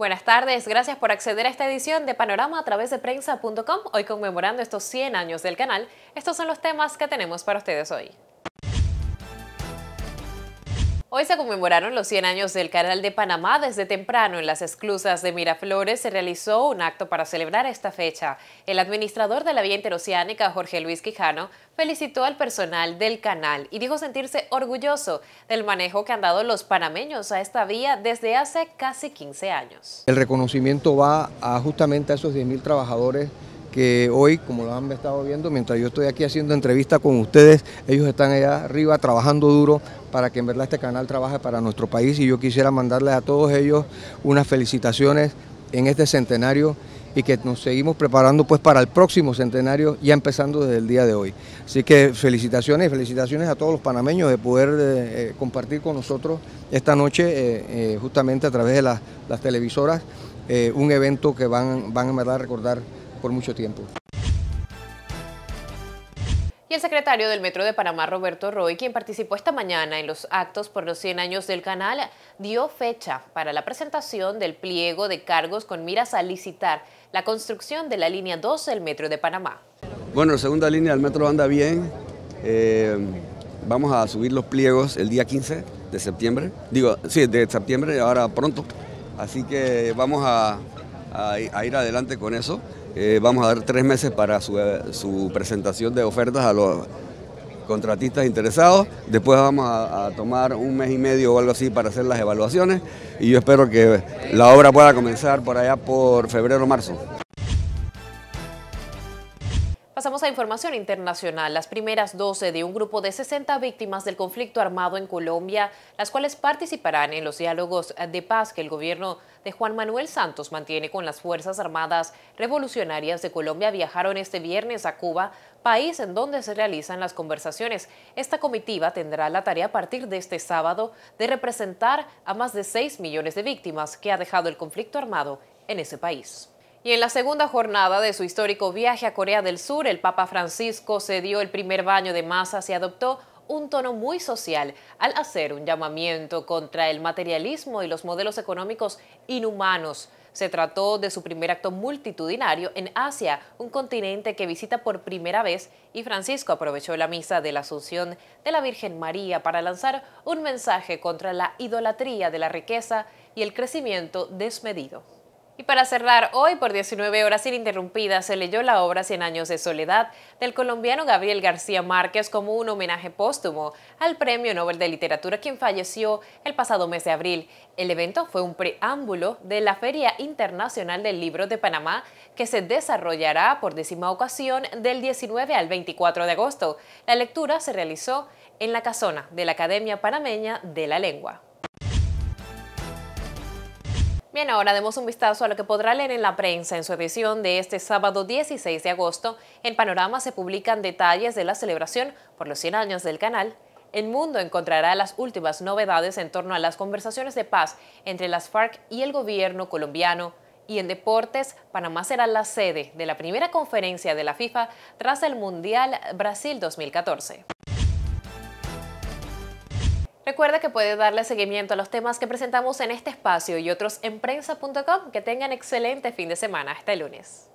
Buenas tardes, gracias por acceder a esta edición de Panorama a través de prensa.com. Hoy conmemorando estos 100 años del canal, estos son los temas que tenemos para ustedes hoy. Hoy se conmemoraron los 100 años del Canal de Panamá. Desde temprano en las esclusas de Miraflores se realizó un acto para celebrar esta fecha. El administrador de la vía interoceánica, Jorge Luis Quijano, felicitó al personal del canal y dijo sentirse orgulloso del manejo que han dado los panameños a esta vía desde hace casi 15 años. El reconocimiento va a justamente a esos 10.000 trabajadores que hoy, como lo han estado viendo, mientras yo estoy aquí haciendo entrevista con ustedes, ellos están allá arriba trabajando duro para que en verdad este canal trabaje para nuestro país y yo quisiera mandarles a todos ellos unas felicitaciones en este centenario y que nos seguimos preparando pues para el próximo centenario, ya empezando desde el día de hoy. Así que felicitaciones felicitaciones a todos los panameños de poder eh, eh, compartir con nosotros esta noche, eh, justamente a través de las, televisoras, un evento que van, van a recordar por mucho tiempo. Y el secretario del Metro de Panamá, Roberto Roy, quien participó esta mañana en los actos por los 100 años del canal, dio fecha para la presentación del pliego de cargos con miras a licitar la construcción de la línea 2 del Metro de Panamá. Bueno, la segunda línea del metro anda bien. Eh, vamos a subir los pliegos el día 15 de septiembre. Digo, sí, de septiembre, y ahora pronto. Así que vamos a a, ir adelante con eso. Eh, vamos a dar tres meses para eh, su, presentación de ofertas a los contratistas interesados. Después vamos a, a, tomar un mes y medio o algo así para hacer las evaluaciones y yo espero que la obra pueda comenzar por allá por febrero o marzo. Pasamos a información internacional. Las primeras 12 de un grupo de 60 víctimas del conflicto armado en Colombia, las cuales participarán en los diálogos de paz que el gobierno de Juan Manuel Santos mantiene con las Fuerzas Armadas Revolucionarias de Colombia, viajaron este viernes a Cuba, país en donde se realizan las conversaciones. Esta comitiva tendrá la tarea a partir de este sábado de representar a más de 6 millones de víctimas que ha dejado el conflicto armado en ese país. Y en la segunda jornada de su histórico viaje a Corea del Sur, el Papa Francisco se dio el primer baño de masas y adoptó un tono muy social al hacer un llamamiento contra el materialismo y los modelos económicos inhumanos. Se trató de su primer acto multitudinario en Asia, un continente que visita por primera vez, y Francisco aprovechó la misa de la Asunción de la Virgen María para lanzar un mensaje contra la idolatría de la riqueza y el crecimiento desmedido. Y para cerrar, hoy por 19 horas ininterrumpidas se leyó la obra Cien años de soledad del colombiano Gabriel García Márquez como un homenaje póstumo al Premio Nobel de Literatura quien falleció el pasado mes de abril. El evento fue un preámbulo de la Feria Internacional del Libro de Panamá que se desarrollará por décima ocasión del 19 al 24 de agosto. La lectura se realizó en la casona de la Academia Panameña de la Lengua ahora demos un vistazo a lo que podrá leer en la prensa en su edición de este sábado 16 de agosto. En Panorama se publican detalles de la celebración por los 100 años del canal. El mundo encontrará las últimas novedades en torno a las conversaciones de paz entre las FARC y el gobierno colombiano. Y en deportes, Panamá será la sede de la primera conferencia de la FIFA tras el Mundial Brasil 2014. Recuerda que puedes darle seguimiento a los temas que presentamos en este espacio y otros en prensa.com. Que tengan excelente fin de semana. Hasta el lunes.